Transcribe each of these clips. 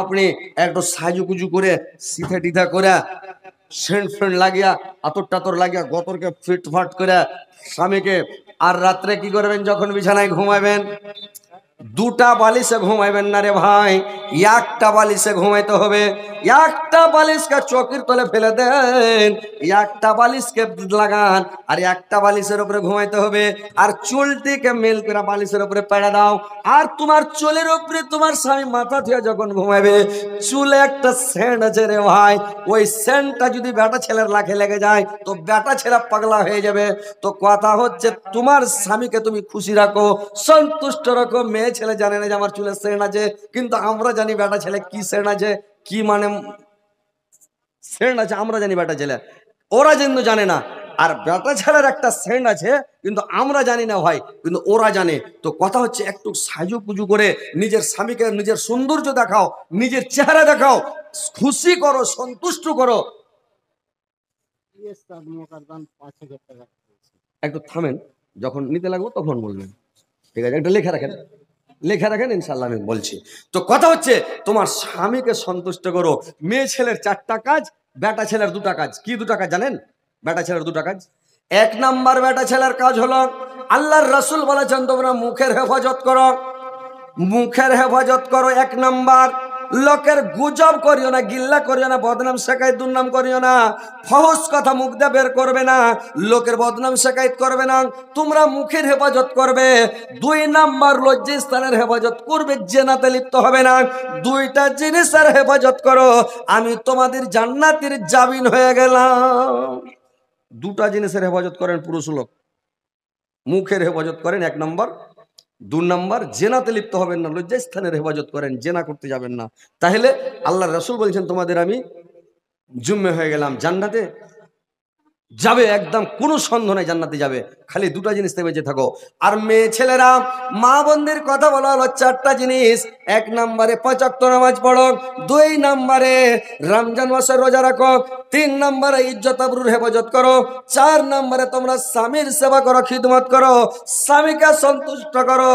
আপনি একটু সাজুকুজু করে সিথে টিথা করে সেন্ট ফ্রেন্ড লাগিয়া আতর টাতর লাগিয়া গতরকে ফিট ফাট করে স্বামীকে আর রাত্রে কি করবেন যখন বিছানায় ঘুমাবেন দুটা বালিশে ঘুমাইবেন না রে ভাই একটা বালিশে ঘুমাইতে হবে একটা বালিশকে চকির তলে ফেলে দেন একটা বালিশকে লাগান আর একটা বালিশের উপরে ঘুমাইতে হবে আর চুলটিকে মেল করে বালিশের উপরে পেড়া দাও আর তোমার চুলের উপরে তোমার স্বামী মাথা ধুয়ে যখন ঘুমাবে চুলে একটা সেন্ট আছে রে ভাই ওই সেন্টটা যদি বেটা ছেলের লাখে লেগে যায় তো বেটা ছেলে পাগলা হয়ে যাবে তো কথা হচ্ছে তোমার স্বামীকে তুমি খুশি রাখো সন্তুষ্ট রাখো মেয়ে মেয়ে ছেলে জানে না যে আমার চুলের সেন আছে কিন্তু আমরা জানি বেটা ছেলে কি সেন আছে কি মানে সেন্ট আছে আমরা জানি বেটা ছেলে ওরা কিন্তু জানে না আর বেটা ছেলের একটা সেন্ট আছে কিন্তু আমরা জানি না ভাই কিন্তু ওরা জানে তো কথা হচ্ছে একটু সাজু পুজু করে নিজের স্বামীকে নিজের সৌন্দর্য দেখাও নিজের চেহারা দেখাও খুশি করো সন্তুষ্ট করো একটু থামেন যখন নিতে লাগবো তখন বলবেন ঠিক আছে একটা লেখা রাখেন লেখা রাখেন ইনশাল্লাহ আমি বলছি তো কথা হচ্ছে তোমার স্বামীকে সন্তুষ্ট করো মেয়ে ছেলের চারটা কাজ বেটা ছেলের দুটা কাজ কি দুটা কাজ জানেন বেটা ছেলের দুটা কাজ এক নাম্বার বেটা ছেলের কাজ হলো আল্লাহর রসুল বলেছেন তোমরা মুখের হেফাজত করো মুখের হেফাজত করো এক নাম্বার লোকের গুজব করিও না গিল্লা করিও না বদনাম শেখায় দুর্নাম করিও না ফহস কথা মুখ দিয়ে বের করবে না লোকের বদনাম শেখায় করবে না তোমরা মুখের হেফাজত করবে দুই নাম্বার লজ্জা স্থানের হেফাজত করবে জেনাতে লিপ্ত হবে না দুইটা জিনিসের হেফাজত করো আমি তোমাদের জান্নাতির জামিন হয়ে গেলাম দুটা জিনিসের হেফাজত করেন পুরুষ লোক মুখের হেফাজত করেন এক নম্বর দু নম্বর জেনাতে লিপ্ত হবেন না স্থানের হেফাজত করেন জেনা করতে যাবেন না তাহলে আল্লাহ রসুল বলছেন তোমাদের আমি জুম্মে হয়ে গেলাম জান্নাতে যাবে একদম কোনো সন্দেহ নাই জান্নাতে যাবে খালি দুটা জিনিস তে বেঁচে থাকো আর মেয়ে ছেলেরা মা বোনদের কথা বলা হলো চারটা জিনিস এক নম্বরে পঁচাত্তর নামাজ পড়ো দুই নম্বরে রমজান মাসের রোজা রাখো তিন নম্বরে ইজ্জত আবরুর হেফাজত করো চার নম্বরে তোমরা স্বামীর সেবা করো খিদমত করো স্বামীকে সন্তুষ্ট করো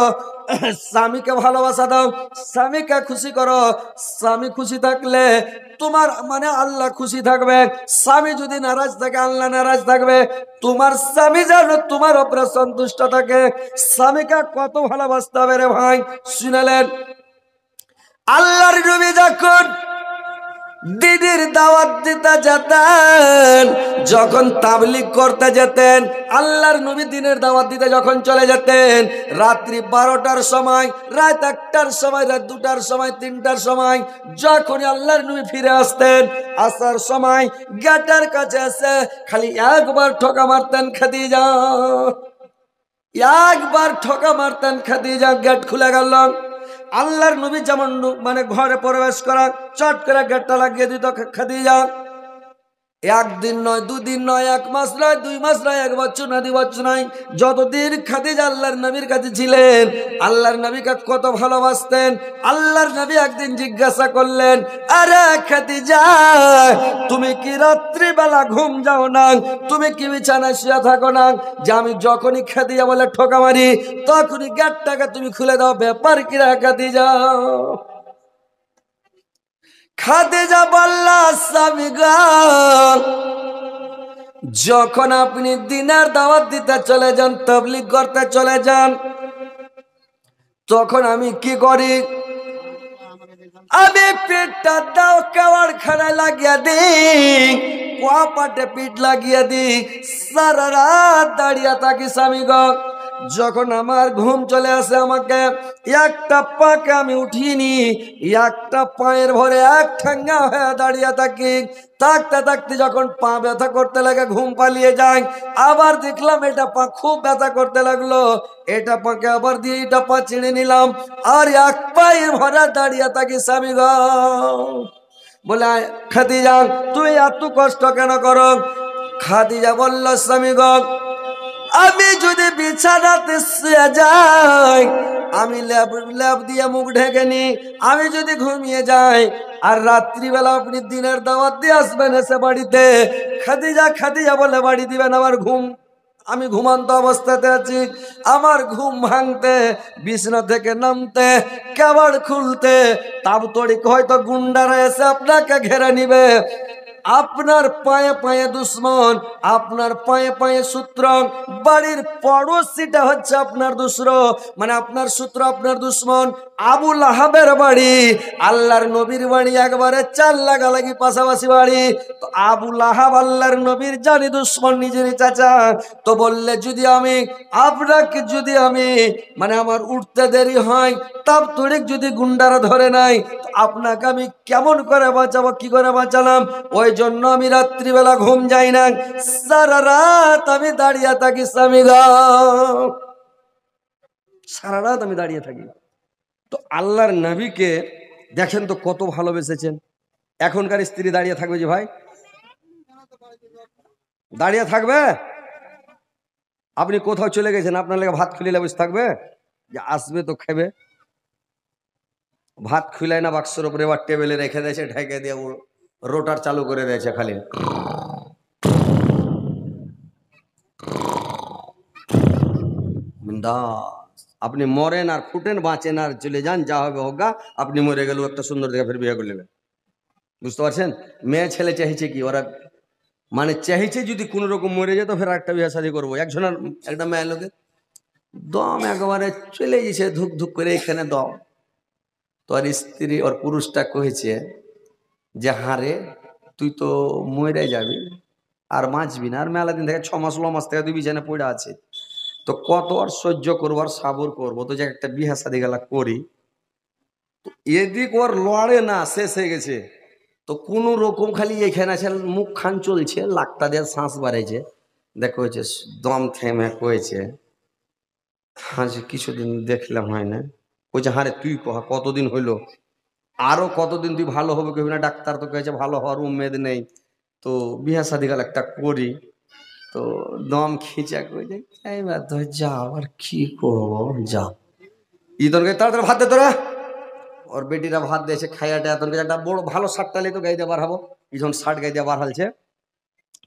স্বামীকে ভালোবাসা দাও স্বামীকে খুশি করো স্বামী খুশি থাকলে তোমার মানে আল্লাহ খুশি থাকবে স্বামী যদি নারাজ থাকে আল্লাহ নারাজ থাকবে তোমার স্বামী যেন তোমার ওপরে সন্তুষ্ট থাকে স্বামীকে কত ভালোবাসতে হবে রে ভাই শুনালেন আল্লাহর নবী যখন দিদির দাওয়াত দিতে যেতেন যখন তাবলিক করতে যেতেন আল্লাহর নবী দিনের দাওয়াত দিতে যখন চলে যেতেন রাত্রি বারোটার সময় রাত একটার সময় রাত দুটার সময় তিনটার সময় যখন আল্লাহর নবী ফিরে আসতেন আসার সময় গেটের কাছে এসে খালি একবার ঠোকা মারতেন যা একবার ঠোকা মারতেন যা গেট খুলে গেল আল্লাহর নবী যেমন মানে ঘরে প্রবেশ করা চট করে গেটটা লাগিয়ে দিত খাদিজা একদিন নয় দুদিন নয় এক মাস নয় দুই মাস নয় এক বছর নয় দুই বছর নয় যতদিন খাদিজা আল্লাহর নবীর কাছে ছিলেন আল্লাহর নবীকে কত ভালোবাসতেন আল্লাহর নবী একদিন জিজ্ঞাসা করলেন আরে খাদিজা তুমি কি রাত্রিবেলা ঘুম যাও না তুমি কি বিছানা শুয়ে থাকো না যে আমি যখনই খাদিজা বলে ঠোকা মারি তখনই গ্যাটটাকে তুমি খুলে দাও ব্যাপার কি খাদিজা খাদেজা বাল্লা সাবিগান যখন আপনি দিনার দাওয়াত দিতে চলে যান তবলিক করতে চলে যান তখন আমি কি করি আমি পেটটা দাও কেওয়ার খানা লাগিয়া দিই কোয়া পাটে পিঠ লাগিয়ে দিই সারা রাত দাঁড়িয়ে থাকি স্বামীগণ যখন আমার ঘুম চলে আসে আমাকে একটা পাকে আমি উঠিনি একটা পায়ের ভরে এক ঠেঙ্গা হয়ে দাঁড়িয়ে থাকি থাকতে থাকতে যখন পা ব্যথা করতে লাগে ঘুম পালিয়ে যায় আবার দেখলাম এটা পা খুব ব্যথা করতে লাগলো এটা পাকে আবার দিয়ে এটা পা চিনে নিলাম আর এক পায়ের ভরে দাঁড়িয়ে থাকি স্বামী গ বলে খাদিজা তুই এত কষ্ট কেন করো খাদিজা বললো স্বামী আমি যদি বিছানাতে যাই আমি ল্যাব ল্যাব দিয়ে মুখ ঢেকে নি আমি যদি ঘুমিয়ে যাই আর রাত্রিবেলা আপনি দিনের দাওয়াত দিয়ে আসবেন এসে বাড়িতে খাদি যা খাদি যা বলে বাড়ি দিবেন আমার ঘুম আমি ঘুমান্ত অবস্থাতে আছি আমার ঘুম ভাঙতে বিছনা থেকে নামতে কেবল খুলতে তাবতড়িক হয়তো গুন্ডারা এসে আপনাকে ঘেরে নিবে আপনার পায়ে পায়ে দুশ্মন আপনার পায়ে পায়ে সূত্র বাড়ির পড়োশিটা হচ্ছে আপনার দুসর মানে আপনার সূত্র আপনার দুশ্মন আবু আহাবের বাড়ি আল্লাহর নবীর বাড়ি একবারে চার লাগি পাশাপাশি বাড়ি তো আবু লাহাব আল্লাহর নবীর জানি দুশ্মন নিজের চাচা তো বললে যদি আমি আপনাকে যদি আমি মানে আমার উঠতে দেরি হয় তাপ তরিক যদি গুন্ডারা ধরে নাই আপনাকে আমি কেমন করে বাঁচাবো কি করে বাঁচালাম ওই জন্য আমি রাত্রিবেলা ঘুম যাই না সারা রাত আমি দাঁড়িয়ে থাকি স্বামী সারা রাত আমি দাঁড়িয়ে থাকি তো আল্লাহর নবীকে দেখেন তো কত ভালোবেসেছেন এখনকার স্ত্রী দাঁড়িয়ে থাকবে যে ভাই দাঁড়িয়ে থাকবে আপনি কোথাও চলে গেছেন আপনার লেগে ভাত খুলিলে বসে থাকবে যে আসবে তো খেবে ভাত খুলে না বাক্সের উপরে এবার টেবিলে রেখে দেয় সে ঢেকে দিয়ে রোটার চালু করে দিয়েছে খালি আপনি মরেন আর ফুটেন বাঁচেন আর চলে যান যা হবে হোকা আপনি মরে গেলেও একটা সুন্দর দেখে ফের বিয়ে করে নেবেন বুঝতে পারছেন মেয়ে ছেলে চাইছে কি ওরা মানে চাইছে যদি কোনো রকম মরে যেত ফের একটা বিয়ে শাদি করবো একজনের একটা মেয়ে লোকের দম একেবারে চলে গেছে ধুক ধুক করে এখানে দম তো আর স্ত্রী ওর পুরুষটা কহেছে যে হারে হ্যাঁ তুই তো মরে যাবি আর মাছবি না আর মেলা দিন থেকে ছ মাস ল মাস থেকে তুই বিছানে পড়ে আছে তো কত আর সহ্য করবো আর সাবর করবো তো যে একটা বিহা সাদি গেলা করি তো এদিক ওর লড়ে না শেষ হয়ে গেছে তো কোনো রকম খালি এখানে আছে মুখ খান চলছে লাকটা দিয়ে শ্বাস বাড়াইছে দেখো হয়েছে দম থেমে কয়েছে হ্যাঁ কিছুদিন দেখলাম হয় না কইছে হারে হ্যাঁ তুই কহা কতদিন হইলো আরও কতদিন তুই ভালো হবে কেউ না ডাক্তার তো কেছে ভালো হওয়ার উমেদ নেই তো বিহা সাদিকাল একটা করি তো দম খিঁচা করে এবার যা আবার কি করবো যা ইদনকে তাড়াতাড়ি ভাত দে তোরা ওর বেটিরা ভাত দিয়েছে খাইয়াটা টাইয়া তখন একটা বড় ভালো শার্টটা নিয়ে তো গাই দিয়ে বাড়াবো যখন শার্ট গাই দিয়ে হালছে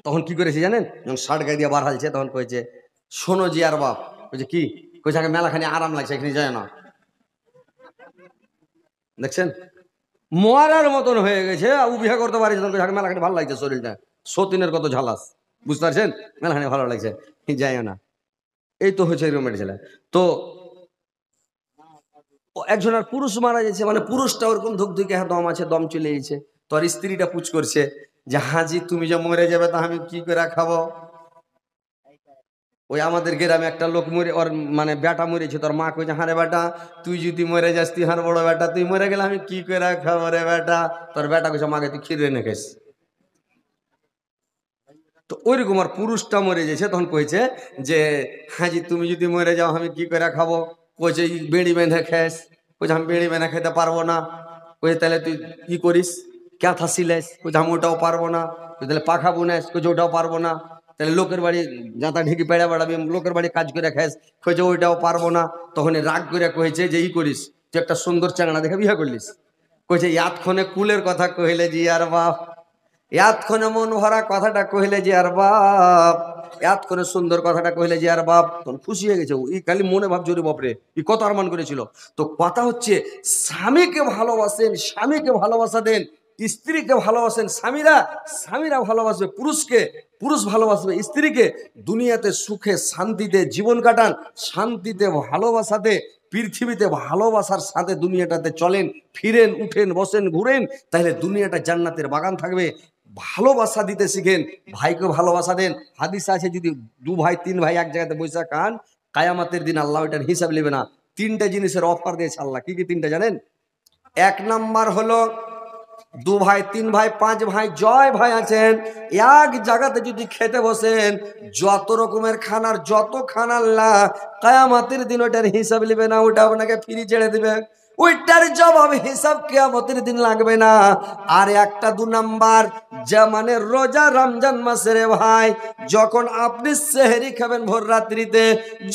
তখন কি করেছে জানেন যখন শার্ট গাই দিয়ে হালছে তখন কয়েছে শোনো জি আর বাপ কয়েছে কি কয়েছে আগে মেলাখানি আরাম লাগছে এখানে যায় না দেখছেন মরার মতন হয়ে গেছে আবু বিহা করতে পারি তাকে ভালো লাগছে শরীরটা সতীনের কত ঝালাস বুঝতে পারছেন মেলাখানে ভালো লাগছে যাইও না এই তো হয়েছে এরকম ছেলে তো একজন আর পুরুষ মারা যাচ্ছে মানে পুরুষটা ওরকম ধুক ধুকে হ্যাঁ দম আছে দম চলে গেছে তোর স্ত্রীটা পুচ করছে যে হাজি তুমি যে মরে যাবে তা আমি কি করে খাবো ওই আমাদের গ্রামে একটা লোক মরে ওর মানে বেটা মরেছে তোর মা কইছে হারে হ্যাঁ বেটা তুই যদি মরে যাস তুই হার বড় বেটা তুই মরে গেলে আমি কি করে খাবো রে বেটা তোর বেটা কইছে মাকে তুই ক্ষীর এনে খাইস তো ওইরকম আর পুরুষটা মরে গেছে তখন কইছে যে হাজি হ্যাঁ তুমি যদি মরে যাও আমি কি করে খাবো কইছে বেড়ি বেঁধে খাইস কইছে আমি বেড়ি বেঁধে খেতে পারবো না কইছে তাহলে তুই কি করিস ক্যাথা সিলাইস কইছে আমি ওটাও পারবো না তাহলে পাখা বুনাইস কইছে ওটাও পারবো না তাহলে লোকের বাড়ি জাঁতা ঢেকে পেড়া বেড়াবি লোকের বাড়ি কাজ করে খাইস খোঁজে ওইটাও পারবো না তখন রাগ করে কয়েছে যে ই করিস তুই একটা সুন্দর চাঙড়া দেখে বিয়ে করলিস কইছে ইয়াতক্ষণে কুলের কথা কহিলে জি আর বাপ ইয়াতক্ষণে মন ভরা কথাটা কহিলে জি আর বাপ এতক্ষণে সুন্দর কথাটা কহিলে যে আর বাপ তখন খুশি হয়ে গেছে ই খালি মনে ভাব জোরে বাপরে ই কত আরমান করেছিল তো কথা হচ্ছে স্বামীকে ভালোবাসেন স্বামীকে ভালোবাসা দেন স্ত্রীকে ভালোবাসেন স্বামীরা স্বামীরা ভালোবাসবে পুরুষকে পুরুষ ভালোবাসবে স্ত্রীকে দুনিয়াতে সুখে শান্তিতে জীবন কাটান শান্তিতে ভালোবাসাতে পৃথিবীতে ভালোবাসার সাথে দুনিয়াটাতে চলেন ফিরেন উঠেন বসেন ঘুরেন তাহলে দুনিয়াটা জান্নাতের বাগান থাকবে ভালোবাসা দিতে শিখেন ভাইকে ভালোবাসা দেন হাদিস আছে যদি দু ভাই তিন ভাই এক জায়গাতে বৈশাখ কান কায়ামাতের দিন আল্লাহ এটার হিসাব নেবে না তিনটা জিনিসের অফার দিয়েছে আল্লাহ কি কি তিনটা জানেন এক নাম্বার হলো দু ভাই তিন ভাই পাঁচ ভাই জয় ভাই আছেন এক জায়গাতে যদি খেতে বসেন যত রকমের খানার যত খানার লা কায়ামাতির দিন ওটার হিসাব নেবে না ওটা আপনাকে ফিরি ছেড়ে দেবে ওইটার জবাব হিসাব কেয়ামতের দিন লাগবে না আর একটা দু নাম্বার মানে রোজা রমজান মাসের ভাই যখন আপনি সেহেরি খাবেন ভোর রাত্রিতে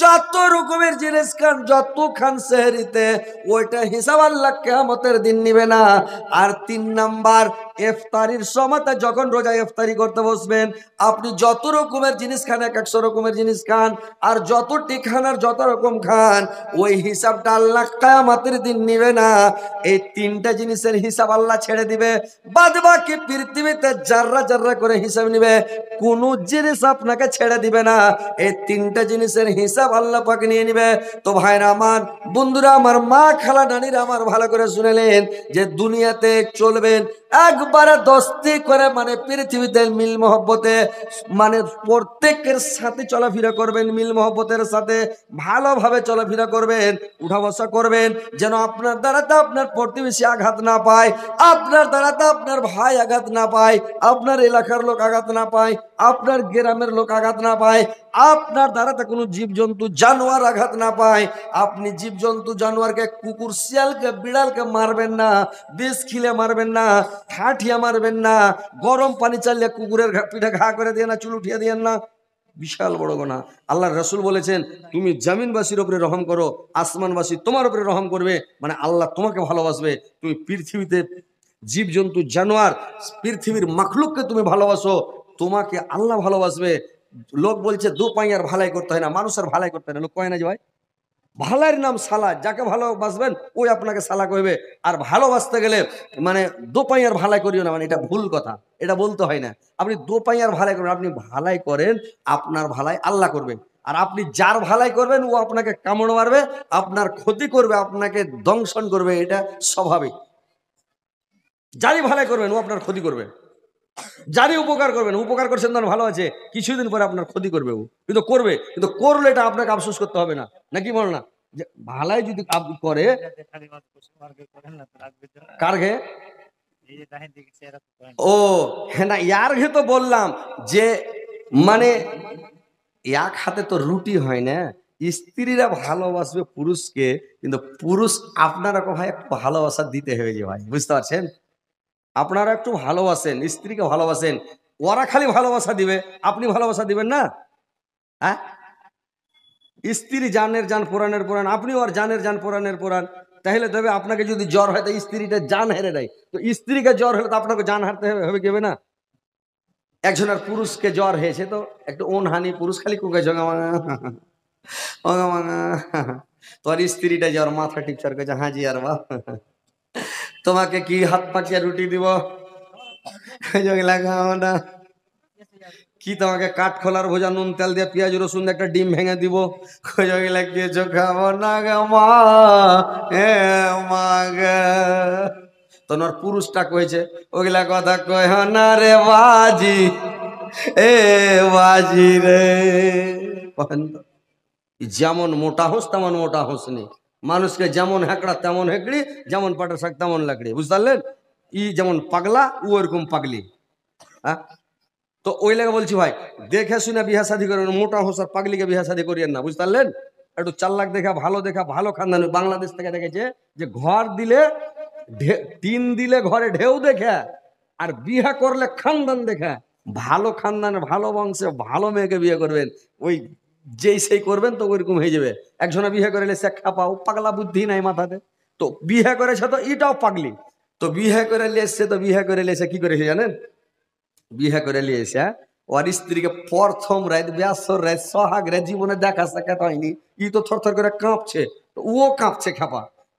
যত রকমের জিনিস খান যত খান সেহেরিতে ওইটা হিসাব আল্লাহ কেয়ামতের দিন নিবে না আর তিন নাম্বার এফতারির সময় যখন রোজা এফতারি করতে বসবেন আপনি যত রকমের জিনিস খান এক একশো রকমের জিনিস খান আর যতটি খান আর যত রকম খান ওই হিসাবটা আল্লাহ কায়ামাতের দিন নিবে না এই তিনটা জিনিসের হিসাব আল্লাহ ছেড়ে দিবে বাদ বাকি পৃথিবীতে যাররা যাররা করে হিসাব নিবে কোন জিনিস আপনাকে ছেড়ে দিবে না এই তিনটা জিনিসের হিসাব আল্লাহ পাকে নিয়ে নিবে তো ভাই আমার বন্ধুরা আমার মা খালা নানিরা আমার ভালো করে শুনেলেন যে দুনিয়াতে চলবেন একবারে দস্তি করে মানে পৃথিবীতে মিল মহব্বতে মানে প্রত্যেকের সাথে চলাফেরা করবেন মিল মহব্বতের সাথে ভালোভাবে চলাফেরা করবেন উঠা বসা করবেন যেন আপনার দ্বারাতে আপনার প্রতিবেশী আঘাত না পায় আপনার দ্বারাতে আপনার ভাই আঘাত না পায় আপনার এলাকার লোক আঘাত না পায় আপনার গ্রামের লোক আঘাত না পায় আপনার দ্বারাতে কোনো জীবজন্তু জানোয়ার আঘাত না পায় আপনি জীবজন্তু জানোয়ারকে কুকুর শিয়ালকে বিড়ালকে মারবেন না বিষ খিলে মারবেন না ঠাঠিয়া মারবেন না গরম পানি চাললে কুকুরের পিঠে ঘা করে দিয়ে না চুল উঠিয়ে দিয়ে না বিশাল বড় গোনা আল্লাহ রসুল বলেছেন তুমি জামিনবাসীর ওপরে রহম করো আসমানবাসী তোমার ওপরে রহম করবে মানে আল্লাহ তোমাকে ভালোবাসবে তুমি পৃথিবীতে জীবজন্তু জানোয়ার পৃথিবীর মাখলুককে তুমি ভালোবাসো তোমাকে আল্লাহ ভালোবাসবে লোক বলছে দু পাইয়ার ভালাই করতে হয় না মানুষের ভালাই করতে হয় না লোক কয় না যে ভাই ভালার নাম সালা যাকে ভালোবাসবেন ওই আপনাকে সালা কইবে আর ভালোবাসতে গেলে মানে দোপাইয়ার ভালাই করিও না মানে এটা ভুল কথা এটা বলতে হয় না আপনি দোপাইয়ার ভালাই করবেন আপনি ভালাই করেন আপনার ভালাই আল্লাহ করবেন আর আপনি যার ভালাই করবেন ও আপনাকে কামড় মারবে আপনার ক্ষতি করবে আপনাকে দংশন করবে এটা স্বাভাবিক যারই ভালাই করবেন ও আপনার ক্ষতি করবে যারই উপকার করবেন উপকার করছেন তখন ভালো আছে কিছুদিন পরে আপনার ক্ষতি করবে ও কিন্তু করবে কিন্তু করলে এটা আপনাকে আফসোস করতে হবে না নাকি বল না যে ভালাই যদি করে কার ঘে ও হ্যাঁ না ইয়ার ঘে তো বললাম যে মানে এক হাতে তো রুটি হয় না স্ত্রীরা ভালোবাসবে পুরুষকে কিন্তু পুরুষ আপনারা ভাই একটু ভালোবাসা দিতে হবে যে ভাই বুঝতে পারছেন আপনারা একটু ভালোবাসেন স্ত্রীকে ভালোবাসেন ওরা খালি ভালোবাসা দিবে আপনি ভালোবাসা দিবেন না হ্যাঁ স্ত্রী জানের জান পুরাণের পুরাণ আপনি ওর জানের জান পুরাণের পুরাণ তাহলে তবে আপনাকে যদি জ্বর হয় তো স্ত্রীটা জান হেরে দেয় তো স্ত্রীকে জ্বর হলে তো আপনাকে জান হারতে হবে কেবে না একজনের পুরুষকে জ্বর হয়েছে তো একটু হানি পুরুষ খালি কুকে জগামাঙা মাঙা তোর স্ত্রীটা জ্বর মাথা টিপচার করছে হাজি হ্যাঁ আর বা তোমাকে কি হাত পাকিয়ে রুটি দিব জগলা খাও না কি তোমাকে কাঠ খোলার ভোজা নুন তেল দিয়ে পেঁয়াজ রসুন একটা ডিম ভেঙে দিব খোঁজগিলা খাবো না গে মা মা তোমার পুরুষটা কয়েছে ওগুলা কথা কয় না রে বাজি এ বাজি রে যেমন মোটা হোস তেমন মোটা হোস নেই মানুষকে যেমন হেঁকড়া তেমন হেঁকড়ি যেমন পাটা শাক তেমন লাকড়ি বুঝতে পারলেন ই যেমন পাগলা ও এরকম পাগলি হ্যাঁ তো ওই লাগে বলছি ভাই দেখে শুনে বিহা শাদি করেন মোটা হোসার পাগলিকে বিহা শাদি করিয়েন না বুঝতে পারলেন একটু চাল্লাক দেখা ভালো দেখা ভালো খানদান বাংলাদেশ থেকে দেখেছে যে ঘর দিলে টিন দিলে ঘরে ঢেউ দেখে আর বিহা করলে খানদান দেখে ভালো খানদান ভালো বংশে ভালো মেয়েকে বিয়ে করবেন ওই যেই সেই করবেন তো ওইরকম হয়ে যাবে একজনে বিয়ে করে সে খাপাও পাগলা বুদ্ধি নাই মাথাতে তো বিয়ে করেছে তো এটাও পাগলি তো বিয়ে করে এসছে তো বিয়ে করে এসে কি করেছে জানেন বিয়ে করে এসে হ্যাঁ? ওর স্ত্রীকে প্রথম রাত ব্যাসর রাত সহাগ রাত জীবনে দেখা সাক্ষাৎ হয়নি ই তো থর থর করে কাঁপছে ও কাঁপছে খাপা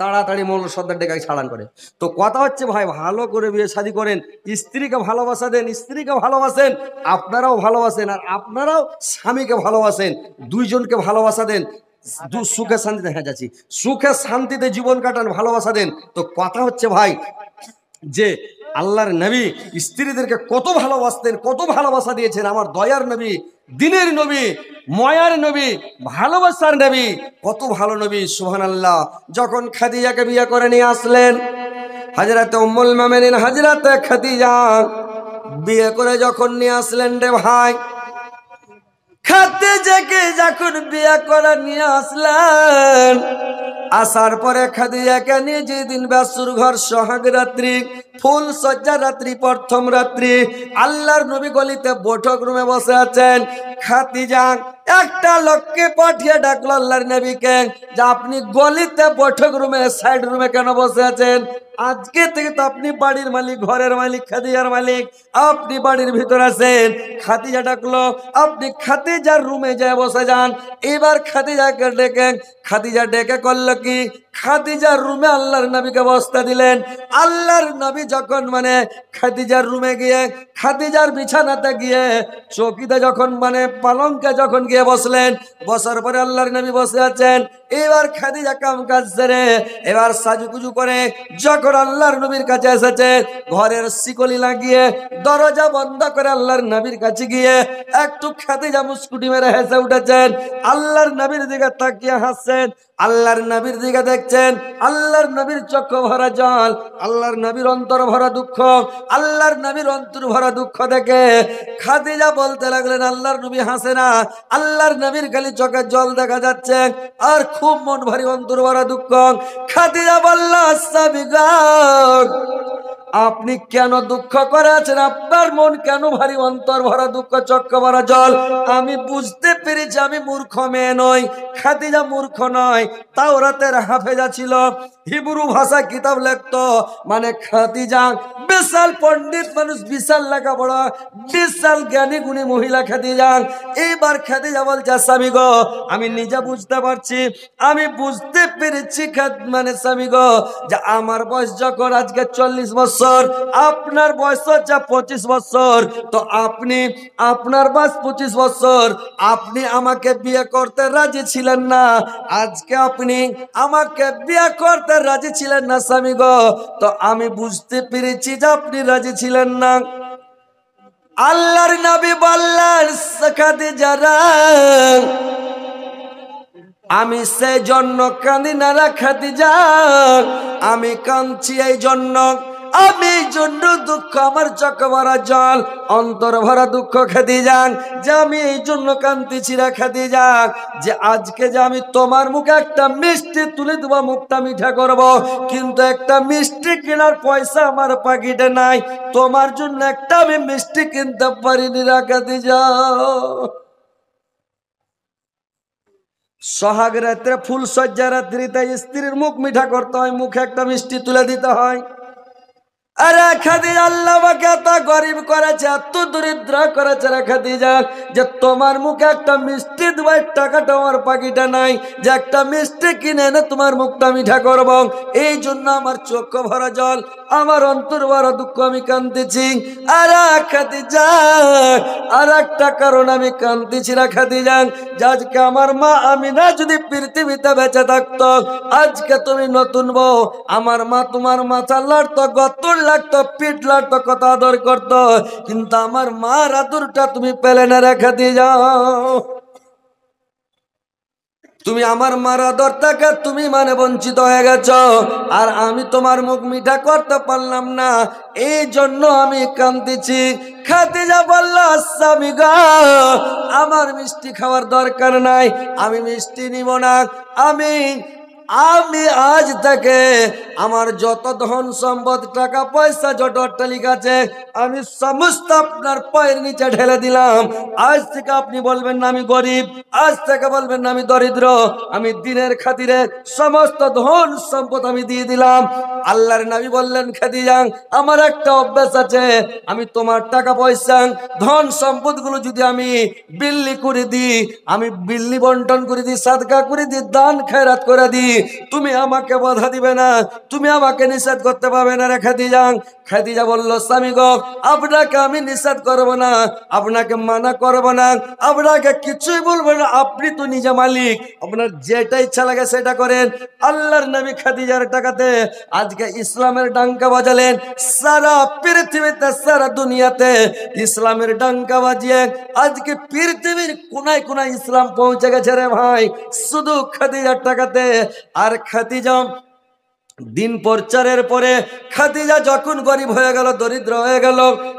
তাড়াতাড়ি মৌল সর্দার ডেকে ছাড়ান করে তো কথা হচ্ছে ভাই ভালো করে বিয়ে শাদি করেন স্ত্রীকে ভালোবাসা দেন স্ত্রীকে ভালোবাসেন আপনারাও ভালোবাসেন আর আপনারাও স্বামীকে ভালোবাসেন দুইজনকে ভালোবাসা দেন সুখে শান্তিতে হ্যাঁ যাচ্ছি সুখে শান্তিতে জীবন কাটান ভালোবাসা দেন তো কথা হচ্ছে ভাই যে আল্লাহর নবী স্ত্রীদেরকে কত ভালোবাসতেন কত ভালোবাসা দিয়েছেন আমার দয়ার নবী দিনের নবী ময়ার নবী ভালোবাসার নবী কত ভালো নবী সুহান আল্লাহ যখন খাদিজাকে বিয়ে করে নিয়ে আসলেন হাজরাতে উম্মুল মামেনিন হাজরাতে খাদিজা বিয়ে করে যখন নিয়ে আসলেন রে ভাই খাদিজাকে যখন বিয়ে করে নিয়ে আসলেন আসার পরে খাদিজাকে নিয়ে যেদিন ব্যাসুর ঘর সোহাগরাত্রি ফুল সজ্জা রাত্রি প্রথম রাত্রি আল্লাহর নবী গলিতে বৈঠক রুমে বসে আছেন খাতি যান একটা লোককে পাঠিয়ে ডাকলো আল্লাহর নবীকে যে আপনি গলিতে বৈঠক রুমে সাইড রুমে কেন বসে আছেন আজকে থেকে তো আপনি বাড়ির মালিক ঘরের মালিক খাদিজার মালিক আপনি বাড়ির ভিতর আছেন খাতিজা ডাকলো আপনি খাতিজার রুমে যায় বসে যান এবার খাতিজাকে ডেকে খাতিজা ডেকে করলো কি খাদিজার রুমে আল্লাহর নবীকে বস্তা দিলেন আল্লাহর নবী যখন মানে খাদিজার রুমে গিয়ে খাদিজার বিছানাতে গিয়ে চৌকিতে যখন মানে পালঙ্কে যখন গিয়ে বসলেন বসার পরে আল্লাহর নবী বসে আছেন এবার খাদিজা কাম কাজ সেরে এবার সাজুকুজু করে যখন আল্লাহর নবীর কাছে এসেছে ঘরের শিকলি লাগিয়ে দরজা বন্ধ করে আল্লাহর নবীর কাছে গিয়ে একটু খাদিজা মুস্কুটি মেরে হেসে উঠেছেন আল্লাহর নবীর দিকে তাকিয়ে হাসছেন আল্লাহর নবীর দিকে দেখছেন আল্লাহর নবীর চক্ষু ভরা জল আল্লাহর নবীর অন্তর ভরা দুঃখ আল্লাহর নবীর অন্তর ভরা দুঃখ দেখে খাদিজা বলতে লাগলেন আল্লাহর নবী হাসে না আল্লাহর নবীর খালি চোখে জল দেখা যাচ্ছে আর খুব মন ভারী অন্তর ভরা দুঃখ খাদিজা বলল আপনি কেন দুঃখ করেছেন আপনার মন কেন ভারী অন্তর ভরা দুঃখ চক্র ভরা জল আমি বুঝতে পেরেছি আমি মূর্খ মেয়ে নই খাদিজা মূর্খ নয় তাওরাতের হাফেজা ছিল হিব্রু ভাষা কিতাব লেখত মানে বিশাল পণ্ডিত মানুষ বিশাল লেখাপড়া বিশাল জ্ঞানী গুণী মহিলা এইবার বলছে স্বামী আমি নিজে বুঝতে পারছি আমি বুঝতে পেরেছি মানে স্বামী গো যে আমার বয়স যখন আজকে চল্লিশ বছর আপনার বয়স যা পঁচিশ বছর তো আপনি আপনার বয়স পঁচিশ বছর আপনি আমাকে বিয়ে করতে রাজি ছিলেন না আজকে থেকে আপনি আমাকে বিয়া করতে রাজি ছিলেন না স্বামী গো তো আমি বুঝতে পেরেছি যে আপনি রাজি ছিলেন না আল্লাহর নবী বললেন সখাদি যারা আমি সেই জন্য কাঁদি না রাখাতে যা আমি কাঁদছি এই জন্য আমি জন্য দুঃখ আমার চক ভরা জল অন্তর ভরা দুঃখ খেতে যান যে আমি এই জন্য কান্তি ছিঁড়া খেতে যান যে আজকে যে আমি তোমার মুখে একটা মিষ্টি তুলে দেবো মুখটা মিঠা করব। কিন্তু একটা মিষ্টি কেনার পয়সা আমার পাকিটে নাই তোমার জন্য একটা আমি মিষ্টি কিনতে পারিনি রাখাতে যাও সহাগ রাত্রে ফুল সজ্জা রাত্রিতে স্ত্রীর মুখ মিঠা করতে হয় মুখে একটা মিষ্টি তুলে দিতে হয় আরে খাদিজা আল্লাহ তা গরিব করেছে এত দরিদ্র করেছে রে খাদিজা যে তোমার মুখে একটা মিষ্টি আমার পাখিটা নাই যে একটা মিষ্টি কিনে এনে তোমার মুখটা মিঠা এই জন্য আমার ভরা জল আমার অন্তর ভরা দুঃখ আমি কান্দিছি আরে খাদিজা আর একটা কারণ আমি কান্দিছি না খাদিজা আজকে আমার মা আমি না যদি পৃথিবীতে বেঁচে থাকতো আজকে তুমি নতুন বউ আমার মা তোমার মাথা লাড়তো গত লাগতো পিট লাগতো কত আদর করত কিন্তু আমার মার আদরটা তুমি পেলে না রেখে দিয়ে যাও তুমি আমার মারা দরটাকে তুমি মানে বঞ্চিত হয়ে গেছ আর আমি তোমার মুখ মিঠা করতে পারলাম না এই জন্য আমি কান্দিছি খাদিজা বলল স্বামী আমার মিষ্টি খাওয়ার দরকার নাই আমি মিষ্টি নিব না আমি আমি আজ থেকে আমার যত ধন সম্পদ টাকা পয়সা যত অট্টালিক আছে আমি সমস্ত আপনার পায়ের নিচে ঢেলে দিলাম আজ থেকে আপনি বলবেন না আমি গরিব আজ থেকে বলবেন না আমি দরিদ্র আমি দিনের খাতিরে সমস্ত ধন সম্পদ আমি দিয়ে দিলাম আল্লাহর নাবি বললেন খাদিজাং আমার একটা অভ্যাস আছে আমি তোমার টাকা পয়সা ধন সম্পদগুলো যদি আমি বিল্লি করে দিই আমি বিল্লি বন্টন করে দিই সাদকা করে দিই দান খেরাত করে দিই তুমি আমাকে বাধা দিবে না তুমি আমাকে নিষেধ করতে পারবে না রে খাদিজা খাদিজা বলল স্বামী গো আপনাকে আমি নিষেধ করব না আপনাকে মানা করব না আপনাকে কিছুই বলবো না আপনি তো নিজে মালিক আপনার যেটা ইচ্ছা লাগে সেটা করেন আল্লাহর নবী খাদিজার টাকাতে আজকে ইসলামের ডাঙ্কা বাজালেন সারা পৃথিবীতে সারা দুনিয়াতে ইসলামের ডাঙ্কা বাজিয়ে আজকে পৃথিবীর কোনায় কোনায় ইসলাম পৌঁছে গেছে রে ভাই শুধু খাদিজার টাকাতে আর খাতিজা দিন প্রচারের পরে খাদিজা যখন গরিব হয়ে গেল দরিদ্র হয়ে গেল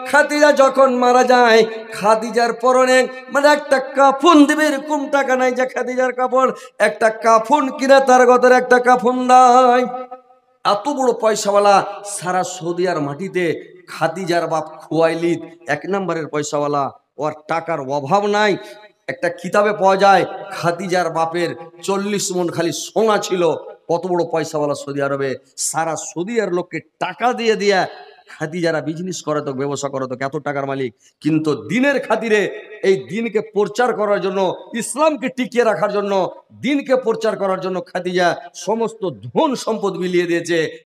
খাদিজা যখন মারা যায় খাদিজার পরনে মানে একটা কাফুন দিবে এরকম টাকা নাই যে খাদিজার কাপড় একটা কাফুন কিনে তার গতরে একটা কাফুন নাই এত বড় পয়সাওয়ালা সারা সৌদি আর মাটিতে খাদিজার বাপ খুয়াইলিত এক নম্বরের পয়সাওয়ালা ওর টাকার অভাব নাই একটা কিতাবে পাওয়া যায় খাদিজার বাপের চল্লিশ মন খালি সোনা ছিল কত বড় পয়সাওয়ালা সৌদি আরবে সারা সৌদি আর লোককে টাকা দিয়ে দিয়ে খাদি যারা বিজনেস করে তো ব্যবসা করে তো এত টাকার মালিক কিন্তু দিনের খাতিরে এই দিনকে প্রচার করার জন্য ইসলামকে টিকিয়ে রাখার জন্য দিনকে প্রচার করার জন্য খাদিজা সমস্ত ধন সম্পদ মিলিয়ে দিয়েছে